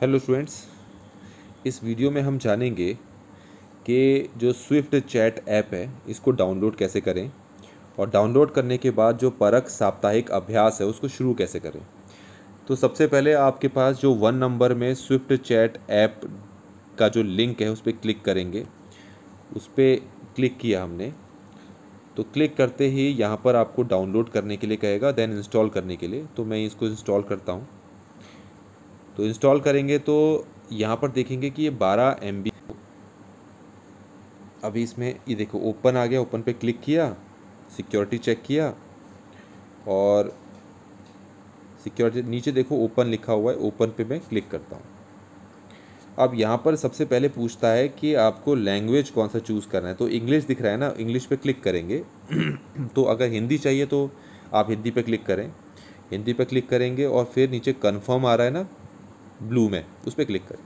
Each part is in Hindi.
हेलो स्टूडेंट्स इस वीडियो में हम जानेंगे कि जो स्विफ्ट चैट ऐप है इसको डाउनलोड कैसे करें और डाउनलोड करने के बाद जो परख साप्ताहिक अभ्यास है उसको शुरू कैसे करें तो सबसे पहले आपके पास जो वन नंबर में स्विफ्ट चैट ऐप का जो लिंक है उस पर क्लिक करेंगे उस पर क्लिक किया हमने तो क्लिक करते ही यहाँ पर आपको डाउनलोड करने के लिए कहेगा देन इंस्टॉल करने के लिए तो मैं इसको इंस्टॉल करता हूँ तो इंस्टॉल करेंगे तो यहाँ पर देखेंगे कि ये बारह एम अभी इसमें ये देखो ओपन आ गया ओपन पे क्लिक किया सिक्योरिटी चेक किया और सिक्योरिटी नीचे देखो ओपन लिखा हुआ है ओपन पे मैं क्लिक करता हूँ अब यहाँ पर सबसे पहले पूछता है कि आपको लैंग्वेज कौन सा चूज़ करना है तो इंग्लिश दिख रहा है ना इंग्लिश पे क्लिक करेंगे तो अगर हिंदी चाहिए तो आप हिंदी पे क्लिक करें हिंदी पे क्लिक करेंगे और फिर नीचे कंफर्म आ रहा है ना ब्लू में उस पर क्लिक करें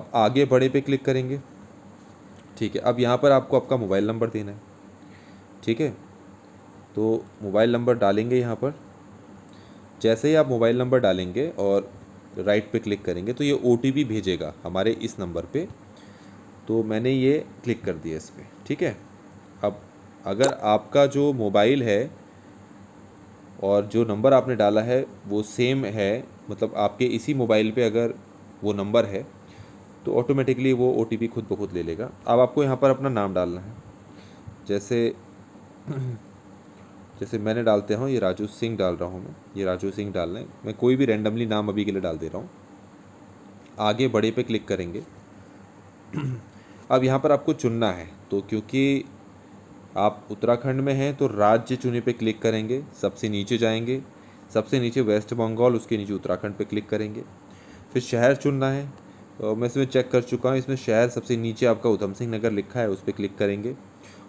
अब आगे बड़े पे क्लिक करेंगे ठीक है अब यहाँ पर आपको आपका मोबाइल नंबर देना है ठीक है तो मोबाइल नंबर डालेंगे यहाँ पर जैसे ही आप मोबाइल नंबर डालेंगे और राइट पे क्लिक करेंगे तो ये ओ भेजेगा हमारे इस नंबर पे तो मैंने ये क्लिक कर दिया इस पर ठीक है अब अगर आपका जो मोबाइल है और जो नंबर आपने डाला है वो सेम है मतलब आपके इसी मोबाइल पे अगर वो नंबर है तो ऑटोमेटिकली वो ओ खुद ब खुद ले लेगा अब आपको यहाँ पर अपना नाम डालना है जैसे जैसे मैंने डालते हूँ ये राजू सिंह डाल रहा हूँ मैं ये राजू सिंह डाल रहे मैं कोई भी रेंडमली नाम अभी के लिए डाल दे रहा हूँ आगे बड़े पे क्लिक करेंगे अब यहाँ पर आपको चुनना है तो क्योंकि आप उत्तराखंड में हैं तो राज्य चुने पे क्लिक करेंगे सबसे नीचे जाएंगे सबसे नीचे वेस्ट बंगाल उसके नीचे उत्तराखंड पे क्लिक करेंगे फिर शहर चुनना है तो मैं इसमें चेक कर चुका हूँ इसमें शहर सबसे नीचे आपका उधम सिंह नगर लिखा है उस पर क्लिक करेंगे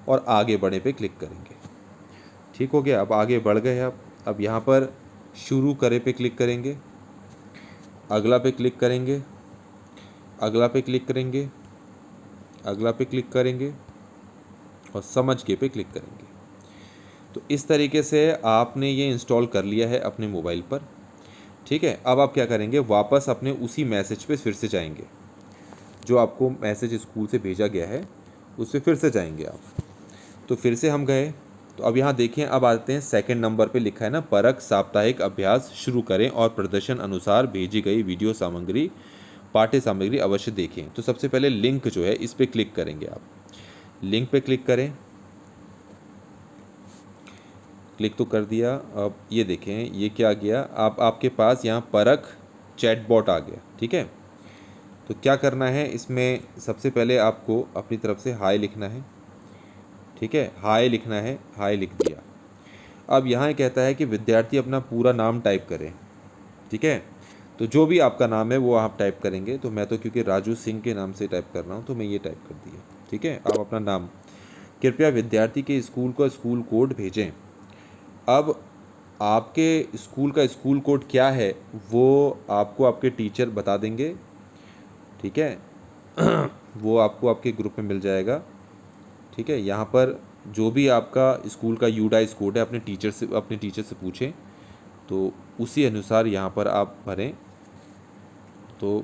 और आगे बढ़े पे क्लिक करेंगे ठीक हो गया अब आगे बढ़ गए आप अब यहाँ पर शुरू करे पे क्लिक करेंगे अगला पे क्लिक करेंगे अगला पे क्लिक करेंगे अगला पे क्लिक करेंगे और समझ के पे क्लिक करेंगे तो इस तरीके से आपने ये इंस्टॉल कर लिया है अपने मोबाइल पर ठीक है अब आप क्या करेंगे वापस अपने उसी मैसेज पे फिर से जाएंगे जो आपको मैसेज स्कूल से भेजा गया है उस पर फिर से जाएंगे आप तो फिर से हम गए तो अब यहाँ देखें अब आते हैं सेकंड नंबर पे लिखा है ना परख साप्ताहिक अभ्यास शुरू करें और प्रदर्शन अनुसार भेजी गई वीडियो सामग्री पाठ्य सामग्री अवश्य देखें तो सबसे पहले लिंक जो है इस पर क्लिक करेंगे आप लिंक पर क्लिक करें क्लिक तो कर दिया अब ये देखें ये क्या गया आप आपके पास यहाँ परख चैटबॉट आ गया ठीक है तो क्या करना है इसमें सबसे पहले आपको अपनी तरफ से हाई लिखना है ठीक है हाई लिखना है हाई लिख दिया अब यहाँ कहता है कि विद्यार्थी अपना पूरा नाम टाइप करें ठीक है तो जो भी आपका नाम है वो आप टाइप करेंगे तो मैं तो क्योंकि राजू सिंह के नाम से टाइप कर रहा हूँ तो मैं ये टाइप कर दिया ठीक है आप अपना नाम कृपया विद्यार्थी के स्कूल का स्कूल कोड भेजें अब आपके स्कूल का स्कूल कोड क्या है वो आपको आपके टीचर बता देंगे ठीक है वो आपको आपके ग्रुप में मिल जाएगा ठीक है यहाँ पर जो भी आपका स्कूल का डाइस कोड है अपने टीचर से अपने टीचर से पूछें तो उसी अनुसार यहाँ पर आप भरें तो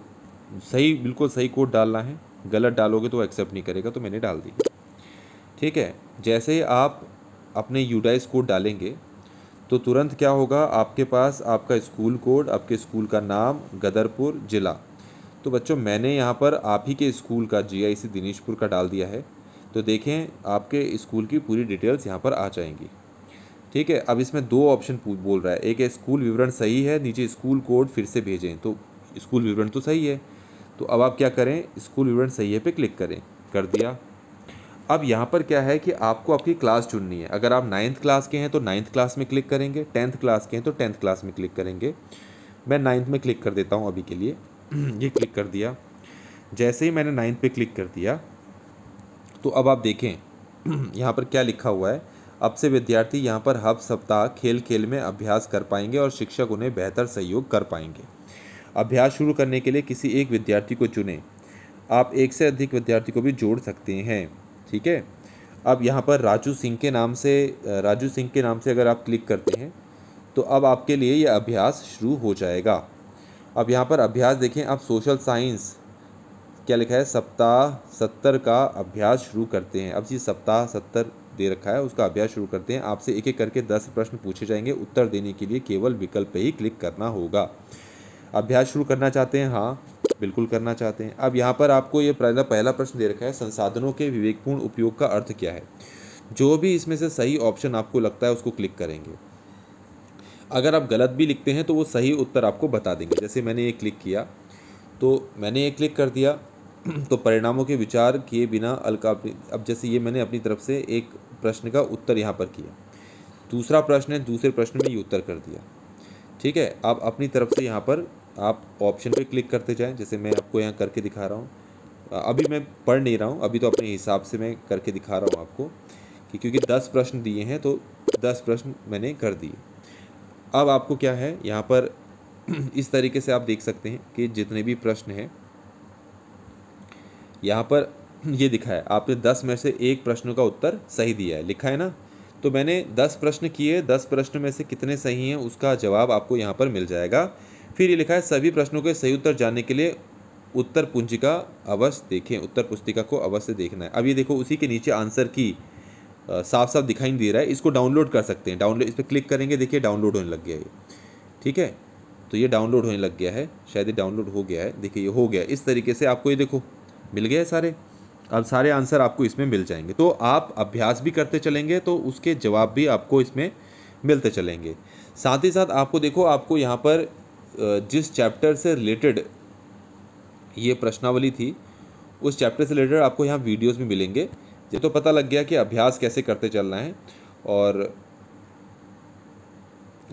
सही बिल्कुल सही कोड डालना है गलत डालोगे तो एक्सेप्ट नहीं करेगा तो मैंने डाल दी ठीक है जैसे आप अपने डाइस कोड डालेंगे तो तुरंत क्या होगा आपके पास आपका स्कूल कोड आपके स्कूल का नाम गदरपुर ज़िला तो बच्चों मैंने यहाँ पर आप ही के स्कूल का जीआईसी दिनेशपुर का डाल दिया है तो देखें आपके स्कूल की पूरी डिटेल्स यहाँ पर आ जाएंगी ठीक है अब इसमें दो ऑप्शन बोल रहा है एक है स्कूल विवरण सही है नीचे स्कूल कोड फिर से भेजें तो स्कूल विवरण तो सही है तो अब आप क्या करें स्कूल विवरण सही है पे क्लिक करें कर दिया अब यहाँ पर क्या है कि आपको आपकी क्लास चुननी है अगर आप नाइन्थ क्लास के हैं तो नाइन्थ क्लास में क्लिक करेंगे टेंथ क्लास के हैं तो टेंथ क्लास में क्लिक करेंगे मैं नाइन्थ में क्लिक कर देता हूँ अभी के लिए ये क्लिक कर दिया जैसे ही मैंने नाइन्थ पे क्लिक कर दिया तो अब आप देखें यहाँ पर क्या लिखा हुआ है अब से विद्यार्थी यहाँ पर हर सप्ताह खेल खेल में अभ्यास कर पाएंगे और शिक्षक उन्हें बेहतर सहयोग कर पाएंगे अभ्यास शुरू करने के लिए किसी एक विद्यार्थी को चुनें आप एक से अधिक विद्यार्थी को भी जोड़ सकते हैं ठीक है अब यहाँ पर राजू सिंह के नाम से राजू सिंह के नाम से अगर आप क्लिक करते हैं तो अब आपके लिए यह अभ्यास शुरू हो जाएगा अब यहाँ पर अभ्यास देखें आप सोशल साइंस क्या लिखा है सप्ताह सत्तर का अभ्यास शुरू करते हैं अब जी सप्ताह सत्तर दे रखा है उसका अभ्यास शुरू करते हैं आपसे एक एक करके दस प्रश्न पूछे जाएंगे उत्तर देने के लिए केवल विकल्प ही क्लिक करना होगा अभ्यास शुरू करना चाहते हैं हाँ तो बिल्कुल करना चाहते हैं अब यहाँ पर आपको ये पहला पहला प्रश्न दे रखा है संसाधनों के विवेकपूर्ण उपयोग का अर्थ क्या है जो भी इसमें से सही ऑप्शन आपको लगता है उसको क्लिक करेंगे अगर आप गलत भी लिखते हैं तो वो सही उत्तर आपको बता देंगे जैसे मैंने ये क्लिक किया तो मैंने ये क्लिक कर दिया तो परिणामों के विचार किए बिना अलका अब जैसे ये मैंने अपनी तरफ से एक प्रश्न का उत्तर यहाँ पर किया दूसरा प्रश्न है दूसरे प्रश्न में ये उत्तर कर दिया ठीक है आप अपनी तरफ से यहाँ पर आप ऑप्शन पे क्लिक करते जाएं जैसे मैं आपको यहाँ करके दिखा रहा हूँ अभी मैं पढ़ नहीं रहा हूँ अभी तो अपने हिसाब से मैं करके दिखा रहा हूँ आपको कि क्योंकि दस प्रश्न दिए हैं तो दस प्रश्न मैंने कर दिए अब आपको क्या है यहाँ पर इस तरीके से आप देख सकते हैं कि जितने भी प्रश्न हैं यहाँ पर ये दिखा है आपने दस में से एक प्रश्नों का उत्तर सही दिया है लिखा है ना तो मैंने दस प्रश्न किए दस प्रश्न में से कितने सही हैं उसका जवाब आपको यहाँ पर मिल जाएगा फिर ये लिखा है सभी प्रश्नों के सही उत्तर जानने के लिए उत्तर पुंजिका अवश्य देखें उत्तर पुस्तिका को अवश्य देखना है अब ये देखो उसी के नीचे आंसर की साफ साफ दिखाई दे रहा है इसको डाउनलोड कर सकते हैं डाउनलोड इस पर क्लिक करेंगे देखिए डाउनलोड होने लग गया ये ठीक है तो ये डाउनलोड होने लग गया है शायद ये डाउनलोड हो गया है देखिए ये हो गया इस तरीके से आपको ये देखो मिल गया है सारे अब सारे आंसर आपको इसमें मिल जाएंगे तो आप अभ्यास भी करते चलेंगे तो उसके जवाब भी आपको इसमें मिलते चलेंगे साथ ही साथ आपको देखो आपको यहाँ पर जिस चैप्टर से रिलेटेड ये प्रश्नावली थी उस चैप्टर से रिलेटेड आपको यहाँ वीडियोस भी मिलेंगे ये तो पता लग गया कि अभ्यास कैसे करते चलना है और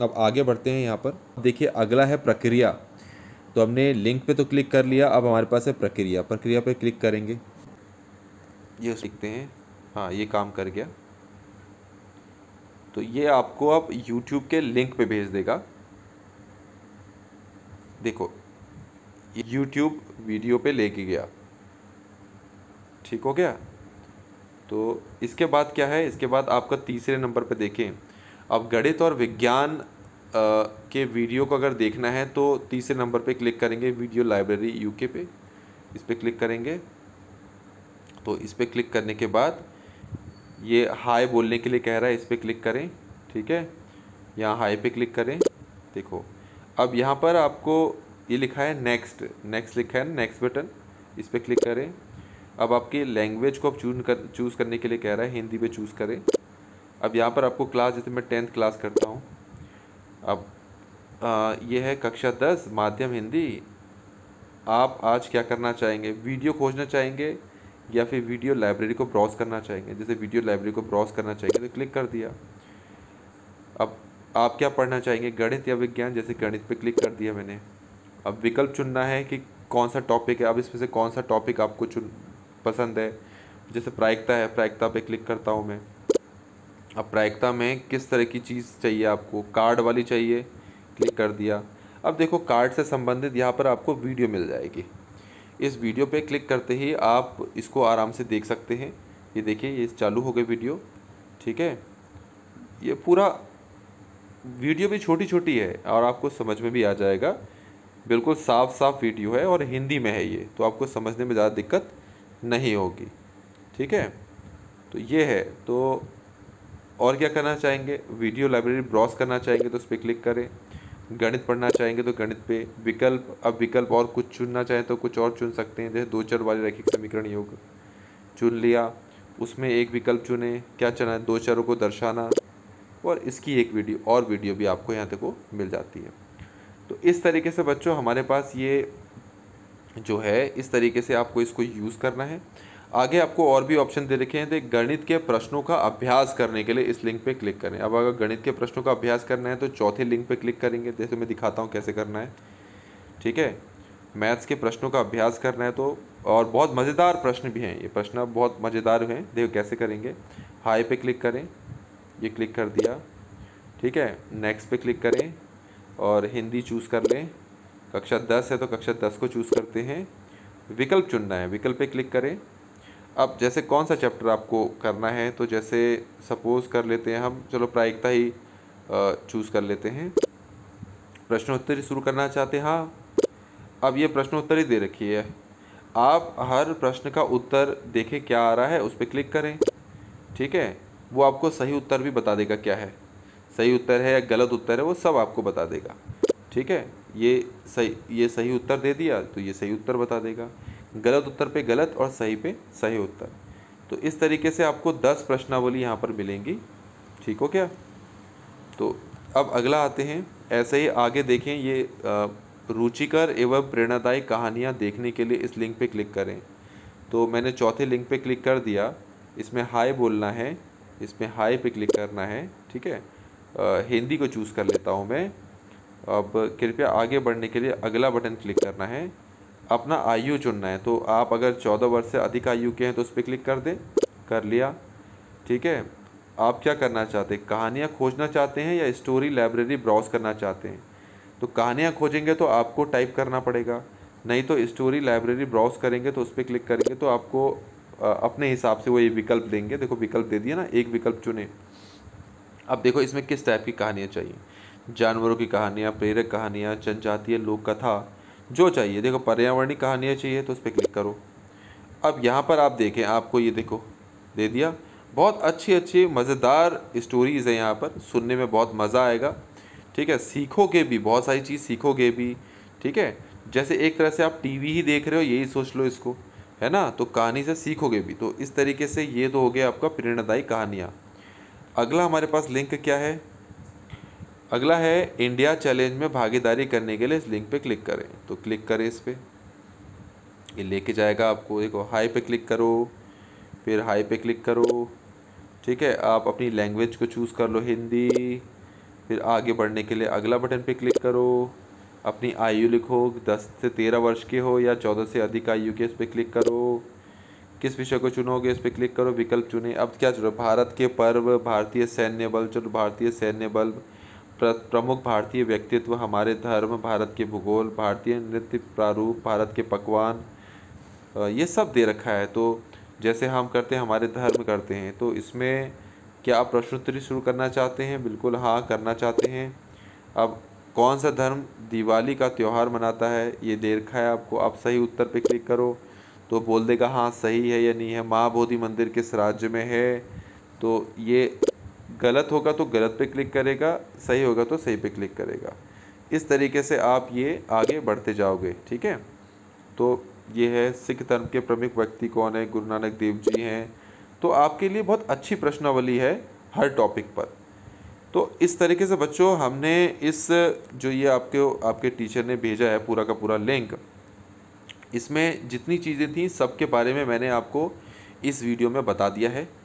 अब आगे बढ़ते हैं यहाँ पर देखिए अगला है प्रक्रिया तो हमने लिंक पे तो क्लिक कर लिया अब हमारे पास है प्रक्रिया प्रक्रिया पे क्लिक करेंगे ये सीखते हैं हाँ ये काम कर गया तो ये आपको अब आप YouTube के लिंक पे भेज देगा देखो यूट्यूब वीडियो पे लेके गया ठीक हो गया तो इसके बाद क्या है इसके बाद आपका तीसरे नंबर पे देखें अब गणित और विज्ञान के वीडियो को अगर देखना है तो तीसरे नंबर पे क्लिक करेंगे वीडियो लाइब्रेरी यूके पे इस पर क्लिक करेंगे तो इस पर क्लिक करने के बाद ये हाई बोलने के लिए कह रहा है इस पर क्लिक करें ठीक है यहाँ हाई पे क्लिक करें देखो अब यहाँ पर आपको ये लिखा है नेक्स्ट नेक्स्ट लिखा है नेक्स्ट बटन इस पर क्लिक करें अब आपकी लैंग्वेज को आप चूज कर चूज़ करने के लिए कह रहा है हिंदी में चूज़ करें अब यहाँ पर आपको क्लास जैसे मैं टेंथ क्लास करता हूँ अब आ, ये है कक्षा दस माध्यम हिंदी आप आज क्या करना चाहेंगे वीडियो खोजना चाहेंगे या फिर वीडियो लाइब्रेरी को ब्राउज़ करना चाहेंगे जैसे वीडियो लाइब्रेरी को ब्राउज़ करना चाहेंगे तो क्लिक कर दिया अब आप क्या पढ़ना चाहेंगे गणित या विज्ञान जैसे गणित पे क्लिक कर दिया मैंने अब विकल्प चुनना है कि कौन सा टॉपिक है अब इसमें से कौन सा टॉपिक आपको चुन पसंद है जैसे प्रायिकता है प्रायिकता पे क्लिक करता हूँ मैं अब प्रायिकता में किस तरह की चीज़ चाहिए आपको कार्ड वाली चाहिए क्लिक कर दिया अब देखो कार्ड से संबंधित यहाँ पर आपको वीडियो मिल जाएगी इस वीडियो पे क्लिक करते ही आप इसको आराम से देख सकते हैं ये देखिए ये चालू हो गई वीडियो ठीक है ये पूरा वीडियो भी छोटी छोटी है और आपको समझ में भी आ जाएगा बिल्कुल साफ साफ वीडियो है और हिंदी में है ये तो आपको समझने में ज़्यादा दिक्कत नहीं होगी ठीक है तो ये है तो और क्या करना चाहेंगे वीडियो लाइब्रेरी ब्रॉस करना चाहेंगे तो उस पर क्लिक करें गणित पढ़ना चाहेंगे तो गणित पे विकल्प अब विकल्प और कुछ चुनना चाहें तो कुछ और चुन सकते हैं जैसे दो चर वाले रैखिक समीकरण योग चुन लिया उसमें एक विकल्प चुने क्या है दो चरों को दर्शाना और इसकी एक वीडियो और वीडियो भी आपको यहाँ देखो मिल जाती है तो इस तरीके से बच्चों हमारे पास ये जो है इस तरीके से आपको इसको यूज़ करना है आगे आपको और भी ऑप्शन दे रखे हैं तो गणित के प्रश्नों का अभ्यास करने के लिए इस लिंक पे क्लिक करें अब अगर गणित के प्रश्नों का अभ्यास करना है तो चौथे लिंक पे क्लिक करेंगे जैसे मैं दिखाता हूँ कैसे करना है ठीक है मैथ्स के प्रश्नों का अभ्यास करना है तो और बहुत मज़ेदार प्रश्न भी हैं ये प्रश्न बहुत मज़ेदार हैं देखो कैसे करेंगे हाई पे क्लिक करें ये क्लिक कर दिया ठीक है नेक्स्ट पे क्लिक करें और हिंदी चूज़ कर लें कक्षा दस है तो कक्षा दस को चूज़ करते हैं विकल्प चुनना है विकल्प पे क्लिक करें अब जैसे कौन सा चैप्टर आपको करना है तो जैसे सपोज़ कर लेते हैं हम चलो प्रायिकता ही चूज़ कर लेते हैं प्रश्नोत्तरी शुरू करना चाहते हैं हाँ अब ये प्रश्नोत्तरी दे रखी है आप हर प्रश्न का उत्तर देखें क्या आ रहा है उस पर क्लिक करें ठीक है वो आपको सही उत्तर भी बता देगा क्या है सही उत्तर है या गलत उत्तर है वो सब आपको बता देगा ठीक है ये सही ये सही उत्तर दे दिया तो ये सही उत्तर बता देगा गलत उत्तर पे गलत और सही पे सही उत्तर तो इस तरीके से आपको दस प्रश्नावली यहाँ पर मिलेंगी ठीक हो क्या तो अब अगला आते हैं ऐसे ही आगे देखें ये रुचिकर एवं प्रेरणादायी कहानियाँ देखने के लिए इस लिंक पे क्लिक करें तो मैंने चौथे लिंक पे क्लिक कर दिया इसमें हाय बोलना है इसमें हाई पे क्लिक करना है ठीक है हिंदी को चूज़ कर लेता हूँ मैं अब कृपया आगे बढ़ने के लिए अगला बटन क्लिक करना है अपना आयु चुनना है तो आप अगर चौदह वर्ष से अधिक आयु के हैं तो उस पर क्लिक कर दें कर लिया ठीक है आप क्या करना चाहते हैं कहानियाँ खोजना चाहते हैं या स्टोरी लाइब्रेरी ब्राउज़ करना चाहते हैं तो कहानियाँ खोजेंगे तो आपको टाइप करना पड़ेगा नहीं तो स्टोरी लाइब्रेरी ब्राउज़ करेंगे तो उस पर क्लिक करेंगे तो आपको अपने हिसाब से वो ये विकल्प देंगे देखो विकल्प दे दिया ना एक विकल्प चुने अब देखो इसमें किस टाइप की कहानियाँ चाहिए जानवरों की कहानियाँ प्रेरक कहानियाँ जनजातीय लोक कथा जो चाहिए देखो पर्यावरणीय कहानियाँ चाहिए तो उस पर क्लिक करो अब यहाँ पर आप देखें आपको ये देखो दे दिया बहुत अच्छी अच्छी मज़ेदार स्टोरीज़ हैं यहाँ पर सुनने में बहुत मज़ा आएगा ठीक है सीखोगे भी बहुत सारी चीज़ सीखोगे भी ठीक है जैसे एक तरह से आप टीवी ही देख रहे हो यही सोच लो इसको है ना तो कहानी से सीखोगे भी तो इस तरीके से ये तो हो गया आपका प्रेरणादायी कहानियाँ अगला हमारे पास लिंक क्या है अगला है इंडिया चैलेंज में भागीदारी करने के लिए इस लिंक पे क्लिक करें तो क्लिक करें इस पर ये लेके जाएगा आपको देखो हाई पे क्लिक करो फिर हाई पे क्लिक करो ठीक है आप अपनी लैंग्वेज को चूज़ कर लो हिंदी फिर आगे बढ़ने के लिए अगला बटन पे क्लिक करो अपनी आयु लिखो दस से तेरह वर्ष के हो या चौदह से अधिक आयु के इस पर क्लिक करो किस विषय को चुनोगे इस पर क्लिक करो विकल्प चुने अब क्या चुनो भारत के पर्व भारतीय सैन्य बल चुनो भारतीय सैन्य बल प्रमुख भारतीय व्यक्तित्व हमारे धर्म भारत के भूगोल भारतीय नृत्य प्रारूप भारत के पकवान ये सब दे रखा है तो जैसे हम करते हैं हमारे धर्म करते हैं तो इसमें क्या आप प्रश्नोत्तरी शुरू करना चाहते हैं बिल्कुल हाँ करना चाहते हैं अब कौन सा धर्म दिवाली का त्यौहार मनाता है ये दे रखा है आपको आप सही उत्तर पे क्लिक करो तो बोल देगा हाँ सही है या नहीं है महाबोधि मंदिर किस राज्य में है तो ये गलत होगा तो गलत पे क्लिक करेगा सही होगा तो सही पे क्लिक करेगा इस तरीके से आप ये आगे बढ़ते जाओगे ठीक है तो ये है सिख धर्म के प्रमुख व्यक्ति कौन है गुरु नानक देव जी हैं तो आपके लिए बहुत अच्छी प्रश्नावली है हर टॉपिक पर तो इस तरीके से बच्चों हमने इस जो ये आपके आपके टीचर ने भेजा है पूरा का पूरा लिंक इसमें जितनी चीज़ें थी सब के बारे में मैंने आपको इस वीडियो में बता दिया है